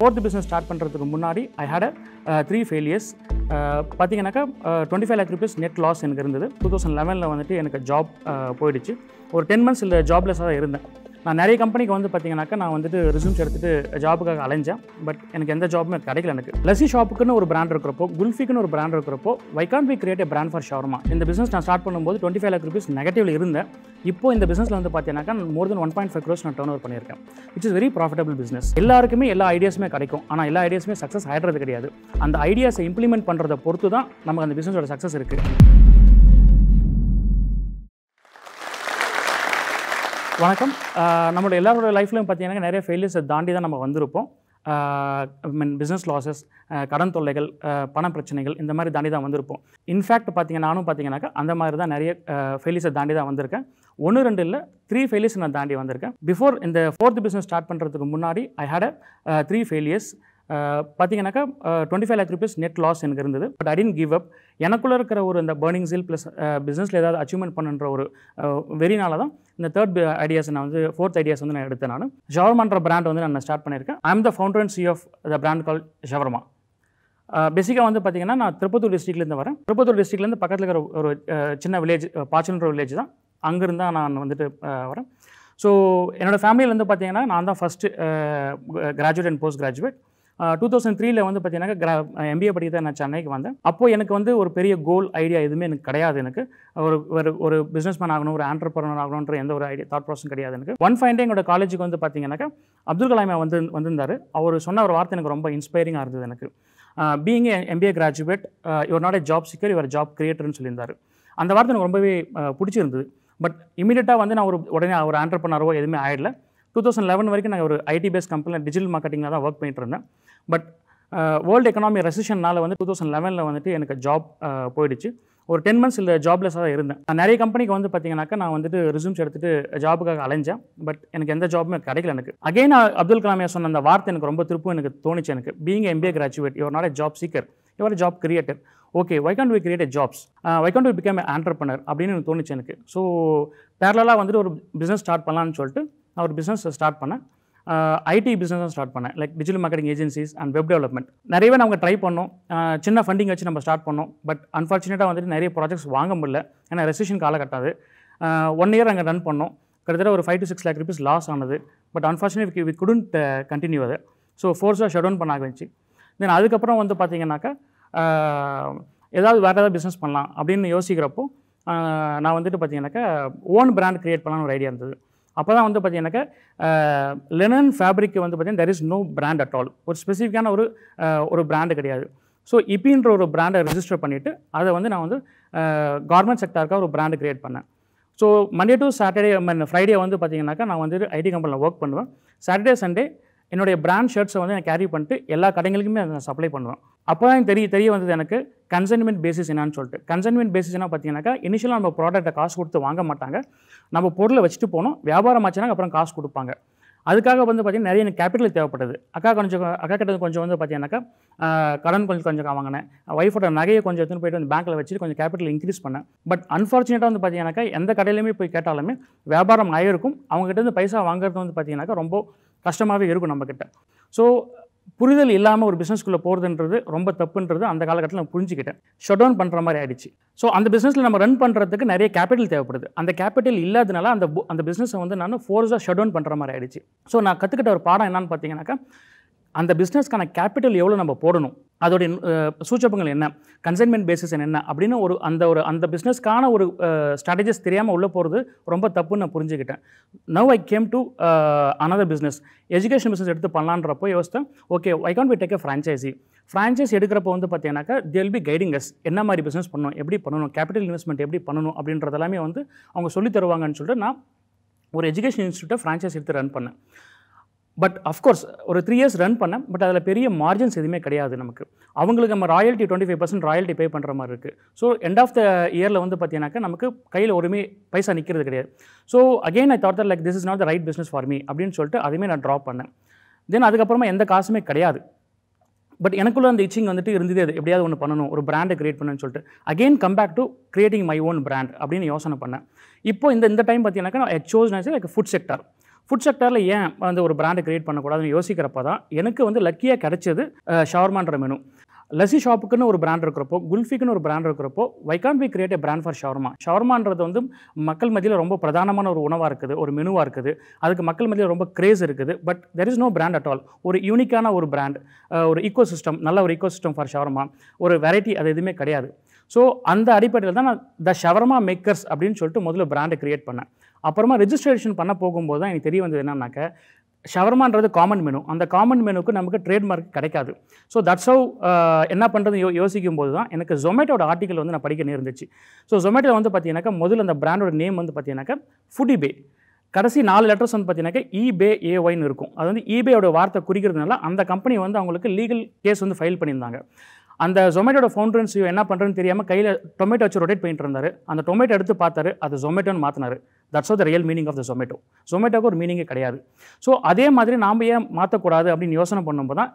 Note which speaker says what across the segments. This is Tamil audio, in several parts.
Speaker 1: ஃபோர்த் பிஸ்னஸ் ஸ்டார்ட் பண்ணுறதுக்கு முன்னாடி I had a three failures பார்த்தீங்கன்னாக்கா twenty five lakh rupees net loss எனக்கு இருந்தது டூ தௌசண்ட் லெவனில் வந்துட்டு எனக்கு ஜாப் uh, போயிடுச்சு ஒரு டென் மந்த்ஸ் இல்லை ஜாப்லெஸ்ஸாக தான் இருந்தேன் நான் நிறைய கம்பெனிக்கு வந்து பார்த்தீங்கன்னாக்கா நான் வந்துட்டு ரிசூம்ஸ் எடுத்துகிட்டு ஜாபுக்காக அலைஞ்சேன் பட் எனக்கு எந்த ஜாப்புமே கிடைக்கல எனக்கு லசி ஷாப்புக்குன்னு ஒரு பிராண்ட் இருக்கிறப்போ குல்ஃபிக்குன்னு ஒரு பிராண்ட் இருக்கிறப்போ why can be create brand for shawarma இந்த பிசினஸ் நான் ஸ்டார்ட் பண்ணும்போது டுவெண்ட்டி ஃபைவ் லேக் ருபீஸ் நெகட்டிவ்ல இருந்தேன் இப்போ இந்த பிஸ்னஸில் வந்து பார்த்தீங்கன்னா more than one point five crores நான் டர்ன் ஓவர் பண்ணியிருக்கேன் it's is very profitable business எல்லாருக்குமே எல்லா ஐடியாஸுமே கிடைக்கும் ஆனால் எல்லா ஐடியாஸுமே சக்ஸஸ் ஆகிடுறது கிடையாது அந்த ஐடியாஸை இம்ப்ளிமெண்ட் பண்ணுறதை பொறுத்து தான் நமக்கு அந்த பிசினஸோட சக்ஸஸ் இருக்குது வணக்கம் நம்மளோட எல்லாரோட லைஃப்லையும் பார்த்தீங்கன்னா நிறைய ஃபெயிலியர்ஸை தாண்டி தான் நம்ம வந்திருப்போம் மீன் பிஸ்னஸ் லாசஸ் கடன் தொல்லைகள் பண பிரச்சனைகள் இந்த மாதிரி தாண்டி தான் வந்திருப்போம் இன்ஃபேக்ட் பார்த்தீங்கன்னா நானும் பார்த்தீங்கன்னாக்கா அந்த மாதிரி தான் நிறைய ஃபெயிலியர்ஸை தாண்டி தான் வந்திருக்கேன் ஒன்று ரெண்டு இல்லை த்ரீ ஃபெயிலியர்ஸ் நான் தாண்டி வந்திருக்கேன் பிஃபோர் இந்த ஃபோர்த் பிஸ்னஸ் ஸ்டார்ட் பண்ணுறதுக்கு முன்னாடி I had a three failures பார்த்தீங்கன்னாக்கா twenty five lakh rupees net loss எனக்கு இருந்தது பட் அடின் கிவ் அப் எனக்குள்ளே இருக்கிற ஒரு இந்த பேர்னிங் சில் ப்ளஸ் பிஸ்னஸில் ஏதாவது அச்சீவ்மெண்ட் பண்ணுன்ற ஒரு வெறினால தான் இந்த தேர்ட் ஐடியாஸ் நான் வந்து ஃபோர்த் ஐடியாஸ் வந்து நான் எடுத்தேன் நான் ஷவர்மான்ற பிராண்ட் வந்து நான் ஸ்டார்ட் பண்ணியிருக்கேன் I the founder and C of the brand call shawarma பேசிக்காக வந்து பார்த்திங்கன்னா நான் திருப்பத்தூர் டிஸ்ட்ரிக்ட்லேருந்து வரேன் திருப்பத்தூர் டிஸ்ட்ரிக்ட்லேருந்து பக்கத்தில் இருக்கிற ஒரு சின்ன வில்லேஜ் பாச்சல்ன்ற வில்லேஜ் தான் அங்கேருந்து தான் நான் வந்துட்டு வரேன் ஸோ என்னோடய ஃபேமிலியில் வந்து பார்த்திங்கன்னா நான் தான் first graduate and post graduate two thousand த்ரீல வந்து பார்த்தீங்கன்னா எம்பிஏ படிக்க தான் நான் சென்னைக்கு வந்தேன் அப்போது எனக்கு வந்து ஒரு பெரிய கோல் ஐடியா எதுவுமே எனக்கு கிடையாது எனக்கு ஒரு ஒரு ஒரு பிஸ்னஸ் மேன் ஆகணும் ஒரு ஆண்டர்பிரனர் ஆகணுன்ற எந்த ஒரு ஐடியா தாட் ப்ராசஸும் கிடையாது எனக்கு ஒன் ஃபைண்டே எங்களோட காலேஜுக்கு வந்து பார்த்தீங்கன்னாக்கா அப்துல் கலாமே வந்து வந்திருந்தார் அவர் சொன்ன ஒரு வார்த்தை எனக்கு ரொம்ப இன்ஸ்பைரிங்காக இருந்தது எனக்கு being MBA graduate you're not a job seeker you're job கிரியேட்டர்னு சொல்லியிருந்தார் அந்த வார்த்தை எனக்கு ரொம்பவே பிடிச்சிருந்தது பட் இமீடியட்டாக வந்து நான் ஒரு உடனே ஒரு ஆண்டர்பனரோ எதுவுமே ஆயிடல டூ தௌசண்ட் லெவன் வரைக்கும் நான் ஒரு ஐடி பேஸ் கம்பெனியில் டிஜிட்டல் மார்க்கெட்டிங்கில் தான் ஒர்க் பண்ணிட்டு இருந்தேன் பட் வேர்ல்டு எக்கனாமி ரெசிஷனால் வந்து டூ தௌசண்ட் லெவனில் வந்துட்டு எனக்கு ஜாப் uh, போயிடுச்சு ஒரு டென் மந்த்ஸ் இல்லை ஜாப்லெஸ்ஸாக தான் இருந்தேன் நான் நிறைய கம்பெனிக்கு வந்து பார்த்தீங்கன்னாக்கா நான் வந்துட்டு ரிசூம்ஸ் எடுத்துகிட்டு ஜாபுக்காக அலைஞ்சேன் பட் எனக்கு எந்த ஜாபுமே கிடைக்கல எனக்கு அகைன் அப்துல் கலாமியா சொன்ன அந்த வார்த்தை எனக்கு ரொம்ப திருப்பும் எனக்கு தோணுச்சு எனக்கு being MBA graduate you're not job seeker you're job creator okay why can't we create jobs why can't we become entrepreneur அப்படின்னு எனக்கு தோணுச்சு எனக்கு ஸோ பேரலாக வந்துட்டு ஒரு பிஸ்னஸ் ஸ்டார்ட் பண்ணலான்னு சொல்லிட்டு நான் ஒரு பிஸ்னஸ் ஸ்டார்ட் பண்ணேன் ஐடி பிஸ்னஸும் ஸ்டார்ட் பண்ணேன் like digital marketing agencies and web development நிறையவே நம்ம ட்ரை பண்ணோம் சின்ன ஃபண்டிங் வச்சு நம்ம ஸ்டார்ட் பண்ணோம் பட் அன்ஃபார்ச்சுனேட்டாக வந்துட்டு நிறைய ப்ராஜெக்ட்ஸ் வாங்க முடியல ஏன்னா ரெசிஷன் கால கட்டாது ஒன் இயர் நாங்கள் ரன் பண்ணோம் கிட்டத்தட்ட ஒரு five to six lakh rupees loss ஆனது but unfortunate we couldn't continue அது ஸோ ஃபோர்ஸாக ஷட் டவுன் பண்ண ஆகிச்சு தென் அதுக்கப்புறம் வந்து பார்த்தீங்கன்னாக்கா ஏதாவது வேறு ஏதாவது பிஸ்னஸ் பண்ணலாம் அப்படின்னு யோசிக்கிறப்போ நான் வந்துட்டு பார்த்தீங்கன்னாக்கா ஓன் பிராண்ட் க்ரியேட் பண்ணலான்னு ஒரு ஐடியா இருந்தது அப்போ தான் வந்து பார்த்தீங்கன்னாக்கா லெனன் ஃபேப்ரிக்கு வந்து பார்த்தீங்கன்னா there is no brand at all ஒரு ஸ்பெசிஃபிக்கான ஒரு ஒரு பிராண்டு கிடையாது ஸோ இப்பின்ற ஒரு பிராண்டை ரிஜிஸ்டர் பண்ணிவிட்டு அதை வந்து நான் வந்து கார்மெண்ட் செக்டாருக்காக ஒரு பிராண்டு க்ரியேட் பண்ணேன் so Monday to Saturday mean Friday வந்து பார்த்தீங்கன்னாக்கா நான் வந்து ஐடி கம்பெனியில் ஒர்க் பண்ணுவேன் சாட்டர்டே சண்டே என்னுடைய பிராண்ட் ஷர்ட்ஸை வந்து நான் கேரி பண்ணிட்டு எல்லா கடைகளுக்குமே அதை நான் சப்ளை பண்ணுவேன் அப்போ தான் தெரிய தெரிய வந்தது எனக்கு கன்சன்மெண்ட் பேசிஸ் என்னான்னு சொல்லிட்டு கன்சன்மெண்ட் பேசிஸ் என்ன பார்த்தீங்கன்னாக்கா இனிஷியலாக நம்ம ப்ராடக்ட்டை காசு கொடுத்து வாங்க மாட்டாங்க நம்ம பொருளை வச்சுட்டு போனோம் வியாபாரம் ஆச்சுனாக்க அப்புறம் காசு கொடுப்பாங்க அதுக்காக வந்து பார்த்திங்கன்னா நிறைய எனக்கு கேபிட்டல் தேவைப்பட்டது அக்கா கொஞ்சம் அக்கா கிட்ட கொஞ்சம் வந்து பார்த்தீங்கன்னாக்கா கடன் கொஞ்சம் கொஞ்சம் வாங்கினேன் ஒய்ஃபோட நகையை கொஞ்சம் எடுத்துன்னு போயிட்டு வந்து பேங்க்கில் வச்சுட்டு கொஞ்சம் கேபிட்டல் இன்க்ரீஸ் பண்ணேன் பட் அன்ஃபார்ச்சுனேட்டாக வந்து பார்த்தீங்கன்னாக்கா எந்த கடையிலுமே போய் கேட்டாலுமே வியாபாரம் ஆகிருக்கும் அவங்ககிட்ட வந்து பைசா வாங்குறது வந்து பார்த்தீங்கன்னாக்கா ரொம்ப கஷ்டமாகவே இருக்கும் நம்மக்கிட்ட ஸோ புரிதல் இல்லாமல் ஒரு பிஸ்னஸ்க்குள்ளே போகிறதுன்றது ரொம்ப தப்புன்றது அந்த காலகட்டத்தில் நான் புரிஞ்சுக்கிட்டேன் ஷட் டவுன் பண்ணுற மாதிரி ஆயிடுச்சு ஸோ அந்த பிஸ்னஸில் நம்ம ரன் பண்ணுறதுக்கு நிறைய கேபிட்டல் தேவைப்படுது அந்த கேபிட்டல் இல்லாதனால அந்த அந்த பிஸ்னஸை வந்து நான் ஃபோர்ஸாக ஷட் டவுன் பண்ணுற மாதிரி ஆயிடுச்சு ஸோ நான் கற்றுக்கிட்ட ஒரு பாடம் என்னன்னு பார்த்தீங்கன்னாக்கா அந்த பிஸ்னஸ்க்கான கேபிட்டல் எவ்வளோ நம்ம போடணும் அதோடைய சூச்சப்பங்கள் என்ன கன்சைன்மெண்ட் பேசிஸ் என்ன அப்படின்னு ஒரு அந்த ஒரு அந்த பிஸ்னஸ்க்கான ஒரு ஸ்ட்ராட்டஜிஸ் தெரியாமல் உள்ளே போகிறது ரொம்ப தப்புன்னு நான் புரிஞ்சுக்கிட்டேன் now I came to another business education business எடுத்து பண்ணலான்றப்போ யோசித்தேன் okay I can't be take a franchisee franchise எடுக்கிறப்போ வந்து பார்த்தீங்கன்னாக்கா தேல் பி கைடிங் அஸ் என்ன மாதிரி பிஸ்னஸ் பண்ணணும் எப்படி பண்ணணும் கேபிட்டல் இன்வெஸ்ட்மெண்ட் எப்படி பண்ணணும் அப்படின்றதெல்லாமே வந்து அவங்க சொல்லி தருவாங்கன்னு சொல்லிட்டு நான் ஒரு எஜுகேஷன் இன்ஸ்டியூட்டை ஃப்ரான்ச்சைஸ் எடுத்து ரன் பண்ணேன் பட் அஃப்கோர்ஸ் ஒரு த்ரீ இயர்ஸ் ரன் பண்ணேன் பட் அதில் பெரிய மார்ஜின்ஸ் எதுவுமே கிடையாது நமக்கு அவங்களுக்கு நம்ம royalty twenty five percent royalty pay பண்ணுற மாதிரி இருக்குது ஸோ எண்ட் ஆஃப் த இயரில் வந்து பார்த்தீங்கன்னாக்கா நமக்கு கையில் ஒருமே பைசா நிற்கிறது கிடையாது so again I thought like this is not the right business for me அப்படின்னு சொல்லிட்டு அதுவுமே நான் ட்ராப் பண்ணேன் தென் அதுக்கப்புறமா எந்த காசுமே கிடையாது பட் எனக்குள்ளே அந்த இச்சிங் வந்துட்டு இருந்ததே அது எப்படியாவது ஒன்று பண்ணணும் ஒரு பிராண்டை கிரியேட் பண்ணணும்னு சொல்லிட்டு again come back to creating my own brand அப்படின்னு யோசனை பண்ணேன் இப்போ இந்த இந்த டைம் பார்த்தீங்கன்னாக்கா நான் chose like food sector food செக்டரில் ஏன் வந்து ஒரு பிராண்டை கிரியேட் பண்ணக்கூடாதுன்னு யோசிக்கிறப்ப தான் எனக்கு வந்து லக்கியாக கிடைச்சது ஷவர்மான்ற மெனு லசி ஷாப்புக்குன்னு ஒரு பிராண்ட் இருக்கிறப்போ குல்ஃபிக்குன்னு ஒரு பிராண்ட் இருக்கிறப்போ why can be create a brand for shawarma ஷவர்மான்றது வந்து மக்கள் மத்தியில் ரொம்ப பிரதானமான ஒரு உணவாக இருக்குது ஒரு மெனுவாக இருக்குது அதுக்கு மக்கள் மத்தியில் ரொம்ப கிரேஸ் இருக்குது but there is no brand at all ஒரு யூனிக்கான ஒரு பிராண்ட் ஒரு ஈக்கோ சிஸ்டம் நல்ல ஒரு ஈக்கோ சிஸ்டம் ஃபார் ஷவர்மா ஒரு வெரைட்டி அது எதுவுமே கிடையாது ஸோ அந்த அடிப்படையில் தான் நான் த ஷவர்மா மேக்கர்ஸ் அப்படின்னு சொல்லிட்டு முதல்ல பிராண்டை க்ரியேட் பண்ணேன் அப்புறமா ரிஜிஸ்ட்ரேஷன் பண்ண போகும்போது தான் எனக்கு தெரிய வந்தது என்னன்னாக்க ஷவர்மான்றது காமன் மெனு அந்த காமன் மெனுக்கு நமக்கு ட்ரேட்மார்க் கிடைக்காது ஸோ தட்ஸ் ஹவு என்ன பண்ணுறது யோ யோசிக்கும் போது தான் எனக்கு ஜொமேட்டோட ஆர்டிக்கல் வந்து நான் படிக்க நேர்ந்துச்சு ஸோ ஜொமேட்டோ வந்து பார்த்தீங்கன்னாக்கா முதல்ல அந்த பிராண்டோட நேம் வந்து பார்த்தீங்கன்னாக்கா ஃபுடிபே கடைசி நாலு லெட்டர்ஸ் வந்து பார்த்தீங்கன்னாக்கா இபே ஏஒய்னு இருக்கும் அது வந்து இபேயோட வார்த்தை குறிக்கிறதுனால அந்த கம்பெனி வந்து அவங்களுக்கு லீகல் கேஸ் வந்து ஃபைல் பண்ணியிருந்தாங்க அந்த ஜொமேட்டோட ஃபவுண்டர்ஸ் என்ன பண்ணுறதுன்னு தெரியாமல் கையில் டொமேட்டோ வச்சு ரொட்டேட் பண்ணிட்டு இருந்தார் அந்த டொமேட்டோ எடுத்து பார்த்தாரு அது ஜொமேட்டோன்னு மாற்றினார் that's the real meaning of the Zomato ஜொமேட்டோக்கு ஒரு மீனிங்கே கிடையாது ஸோ அதே மாதிரி நாம் ஏன் மாற்றக்கூடாது அப்படின்னு யோசனை பண்ணும்போது தான்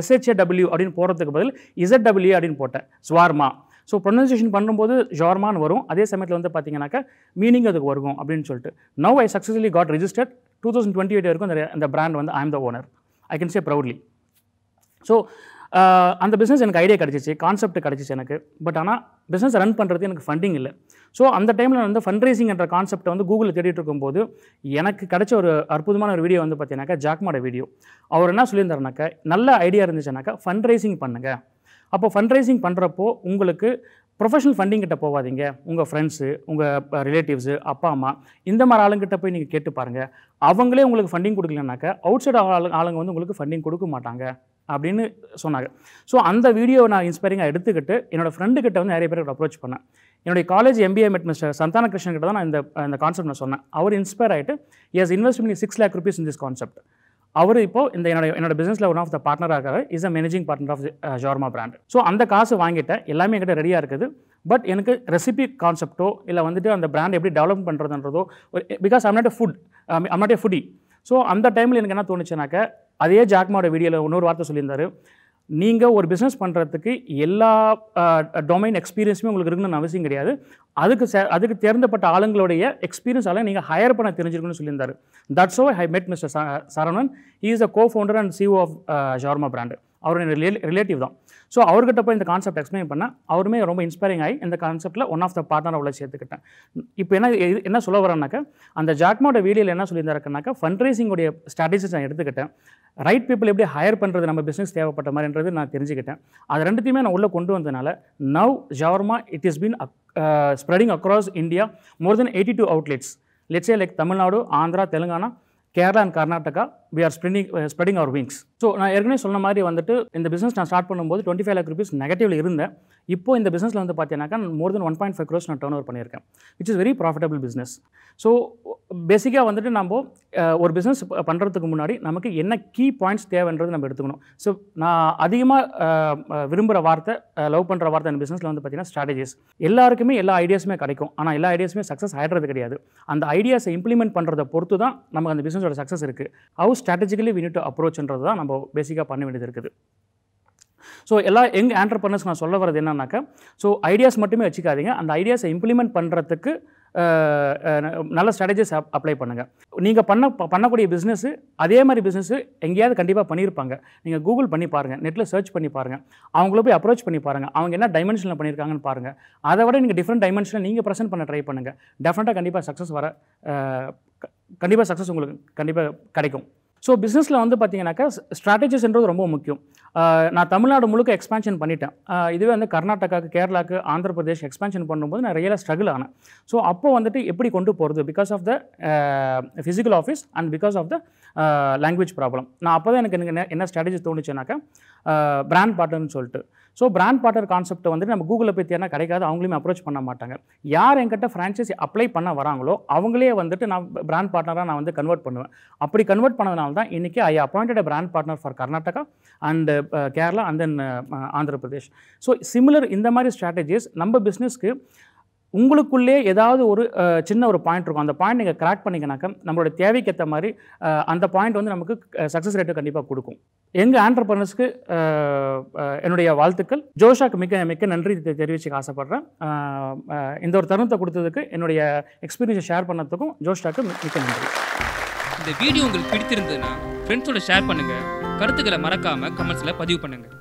Speaker 1: எஸ்ஹெச்ஏ டபிள்யூ அப்படின்னு போகிறதுக்கு பதில் இசட் டபிள்யூ அப்படின்னு போட்டேன் ஸ்வார்மா ஸோ ப்ரொனன்சியேஷன் பண்ணும்போது ஜோர்மான்னு வரும் அதே சமயத்தில் வந்து பார்த்தீங்கன்னாக்கா மீனிங் அதுக்கு வரும் அப்படின்னு சொல்லிட்டு now I successfully got registered two thousand twenty eight வரைக்கும் அந்த அந்த பிராண்ட் வந்து I the owner I can say proudly so அந்த பிஸ்னஸ் எனக்கு ஐடியா கிடச்சிச்சு கான்செப்ட் கிடச்சிச்சு எனக்கு பட் ஆனால் பிஸ்னஸ் ரன் பண்ணுறது எனக்கு ஃபண்டிங் இல்லை ஸோ அந்த டைமில் வந்து ஃபண்ட் ரேசிங் என்ற கான்செப்ட்டை வந்து கூகுளில் தேடிட்டு இருக்கும்போது எனக்கு கிடச்ச ஒரு அற்புதமான ஒரு வீடியோ வந்து பார்த்தீங்கன்னாக்கா ஜாக்மாட வீடியோ அவர் என்ன சொல்லியிருந்தாருனாக்கா நல்ல ஐடியா இருந்துச்சுனாக்கா ஃபண்ட் ரேசிங் பண்ணுங்கள் அப்போ ஃபண்ட் ரைசிங் பண்ணுறப்போ உங்களுக்கு ப்ரொஃபஷனல் ஃபண்டிங் கிட்ட போகாதீங்க உங்கள் ஃப்ரெண்ட்ஸு உங்கள் ரிலேட்டிவ்ஸு அப்பா அம்மா இந்த மாதிரி ஆளுங்கிட்ட போய் நீங்கள் கேட்டு பாருங்கள் அவங்களே உங்களுக்கு ஃபண்டிங் கொடுக்கலனாக்கா அவுட் சைடு ஆளு ஆளுங்க வந்து உங்களுக்கு ஃபண்டிங் கொடுக்க மாட்டாங்க அப்படின்னு சொன்னாங்க ஸோ அந்த வீடியோ நான் இன்ஸ்பைரிங்காக எடுத்துக்கிட்டு என்னோடய ஃப்ரெண்டுக்கிட்ட வந்து நிறைய பேர் அப்ரோச் பண்ணேன் என்னுடைய college MBA met mister Santhana Krishnan கிட்ட தான் நான் இந்த இந்த கான்செப்ட் நான் சொன்னேன் அவர் இன்ஸ்பயர் ஆகிட்டு இஸ் இன்வெஸ்ட் பண்ணி six lakh rupees in this concept அவர் இப்போ இந்த என்னோட என்னோட பிசினஸில் ஒன் ஆஃப் த பார்ட்னர் ஆகிறார் is a managing partner of ஜார்மா பிராண்ட் ஸோ அந்த காசு வாங்கிட்டேன் எல்லாமே என்கிட்ட ரெடியாக இருக்குது பட் எனக்கு ரெசிபி கான்செப்டோ இல்லை வந்துட்டு அந்த பிராண்ட் எப்படி டெவலப் பண்ணுறதுன்றதோ பிகாஸ் அம்நாட்டே ஃபுட் அம்நாட்டே நாட் ஸோ அந்த டைமில் எனக்கு என்ன தோணுச்சுனாக்க அதே ஜாக்மாவோட வீடியோவில் இன்னொரு வார்த்தை சொல்லியிருந்தார் நீங்கள் ஒரு பிஸ்னஸ் பண்ணுறதுக்கு எல்லா டொமைன் எக்ஸ்பீரியன்ஸுமே உங்களுக்கு இருக்குன்னு அவசியம் கிடையாது அதுக்கு அதுக்கு தேர்ந்தப்பட்ட ஆளுங்களுடைய எக்ஸ்பீரியன்ஸ் ஆளுங்க நீங்கள் ஹையர் பண்ண தெரிஞ்சிருக்குன்னு சொல்லியிருந்தார் that's oh I met mister Saravanan is a co founder and CEO of Sharma brand அவருடைய ரிலேட்டிவ் தான் ஸோ அவர்கிட்ட போய் இந்த கான்செப்ட் எக்ஸ்பிளைன் பண்ணேன் அவருமே ரொம்ப இன்ஸ்பைரிங் ஆகி இந்த கான்செப்ட்டில் ஒன் ஆஃப் த பார்ட்னர் அவ்வளோ சேர்த்துக்கிட்டேன் இப்போ என்ன என்ன சொல்ல வரேன்னாக்க அந்த ஜாக்மோட வீடியோவில் என்ன சொல்லியிருந்தாருக்குனாக்கா ஃபண்ட் ரேசிங்குடைய ஸ்ட்ராட்டஜிஸ் நான் எடுத்துக்கிட்டேன் ரைட் பீப்புள் எப்படி ஹையர் பண்ணுறது நம்ம பிஸ்னஸ் தேவைப்பட்ட மாதிரின்றது நான் தெரிஞ்சுக்கிட்டேன் அது ரெண்டுத்தையுமே நான் உள்ளே கொண்டு வந்ததுனால நவ் ஜவர்மா it is been spreading across India more than eighty two outlets let's say like Tamil Nadu Andhra Telangana Kerala and Karnataka we are spreading spreading our wings so நான் ஏற்கனவே சொன்ன மாதிரி வந்துட்டு இந்த பிஸ்னஸ் நான் ஸ்டார்ட் பண்ணும்போது டுவெண்ட்டி ஃபைவ் லேக் ருபீஸ் நெகட்டிவ்ல இருந்தேன் இப்போ இந்த பிஸ்னஸில் வந்து பார்த்தீங்கன்னாக்கா more than one point five crores நான் டர்ன் ஓவர் பண்ணியிருக்கேன் which is very profitable business so பேசிக்காக வந்துட்டு நம்ம ஒரு பிஸ்னஸ் பண்ணுறதுக்கு முன்னாடி நமக்கு என்ன கீ பாயிண்ட்ஸ் தேவைன்றது நம்ம எடுத்துக்கணும் ஸோ நான் அதிகமாக விரும்புகிற வார்த்தை லவ் பண்ணுற வார்த்தை இந்த பிஸ்னஸில் வந்து பார்த்தீங்கன்னா ஸ்ட்ராட்டஜிஸ் எல்லாருக்குமே எல்லா ஐடியாஸுமே கிடைக்கும் ஆனால் எல்லா ஐடியாஸுமே சக்ஸஸ் ஆகிடுறது கிடையாது அந்த ஐடியாஸை இம்ப்ளிமெண்ட் பண்ணுறதை பொறுத்து தான் நமக்கு அந்த பிஸ்னஸோட சக்ஸஸ் இருக்குது how's strategically we need to அப்ரோச்ன்றது தான் நம்ம பேசிக்காக பண்ண வேண்டியது இருக்குது ஸோ எல்லா எங் ஆண்டர்பிரனர்ஸ் நான் சொல்ல வரது என்னன்னாக்கா ஸோ ஐடியாஸ் மட்டுமே வச்சுக்காதீங்க அந்த ஐடியாஸை இம்ப்ளிமெண்ட் பண்ணுறதுக்கு நல்ல ஸ்ட்ராட்டஜிஸ் அப்ளை பண்ணுங்கள் நீங்கள் பண்ண பண்ணக்கூடிய பிஸ்னஸ்ஸு அதே மாதிரி பிஸ்னஸ்ஸு எங்கேயாவது கண்டிப்பாக பண்ணியிருப்பாங்க நீங்கள் கூகுள் பண்ணி பாருங்கள் நெட்டில் சர்ச் பண்ணி பாருங்கள் அவங்கள போய் அப்ரோச் பண்ணி பாருங்கள் அவங்க என்ன டைமென்ஷனில் பண்ணியிருக்காங்கன்னு பாருங்கள் அதை விட நீங்கள் டிஃப்ரெண்ட் டைமென்ஷனில் நீங்கள் ப்ரெசென்ட் பண்ண ட்ரை பண்ணுங்கள் டெஃபினட்டாக கண்டிப்பாக சக்ஸஸ் வர கண்டிப்பாக சக்ஸஸ் உங்களுக்கு கண்டிப்பாக கிடைக்கும் ஸோ பிஸ்னஸில் வந்து பார்த்தீங்கன்னாக்கா ஸ்ட்ராட்டஜிஸ்ன்றது ரொம்ப முக்கியம் நான் தமிழ்நாடு முழுக்க எக்ஸ்பேன்ஷன் பண்ணிட்டேன் இதுவே வந்து கர்நாடகாவுக்கு கேரளாவுக்கு ஆந்திர பிரதேஷ் எக்ஸ்பேன்ஷன் பண்ணும்போது நான் ரியலாக ஸ்ட்ரகிள் ஆனேன் ஸோ அப்போ வந்துட்டு எப்படி கொண்டு போகிறது because of the physical office and because of the language problem நான் அப்போ தான் எனக்கு என்ன என்ன ஸ்ட்ராட்டஜி தோணுச்சுனாக்கா பிராண்ட் பார்ட்னர்னு சொல்லிட்டு ஸோ பிராண்ட் பார்ட்னர் கான்செப்ட்டை வந்துட்டு நம்ம கூகுளில் போய் தேர்னா கிடைக்காது அவங்களையும் அப்ரோச் பண்ண மாட்டாங்க யார் என்கிட்ட ஃப்ரான்ச்சைஸ் அப்ளை பண்ண வராங்களோ அவங்களே வந்துட்டு நான் பிராண்ட் பார்ட்னராக நான் வந்து கன்வெர்ட் பண்ணுவேன் அப்படி கன்வெர்ட் பண்ணதுனால தான் இன்றைக்கி I appointed brand partner for Karnataka and Kerala and then Andhra Pradesh so similar இந்த மாதிரி ஸ்ட்ராட்டஜிஸ் நம்ம பிஸ்னஸ்க்கு உங்களுக்குள்ளே ஏதாவது ஒரு சின்ன ஒரு பாயிண்ட் இருக்கும் அந்த பாயிண்ட் நீங்கள் கிராக் பண்ணிங்கனாக்கா நம்மளோட தேவைக்கேற்ற மாதிரி அந்த பாயிண்ட் வந்து நமக்கு சக்ஸஸ் ரேட்டை கண்டிப்பாக கொடுக்கும் எங்கள் ஆண்டர்பனர்ஸ்க்கு என்னுடைய வாழ்த்துக்கள் ஜோஷாக்கு மிக்க மிக்க நன்றி தெரிவிச்சுக்க ஆசைப்பட்றேன் இந்த ஒரு தருணத்தை கொடுத்ததுக்கு என்னுடைய எக்ஸ்பீரியன்ஸை ஷேர் பண்ணதுக்கும் ஜோஷாக்கு மிக்க நன்றி இந்த வீடியோ உங்களுக்கு பிடித்திருந்ததுன்னா ஃப்ரெண்ட்ஸோட ஷேர் பண்ணுங்கள் கருத்துக்களை மறக்காமல் கமெண்ட்ஸில் பதிவு பண்ணுங்கள்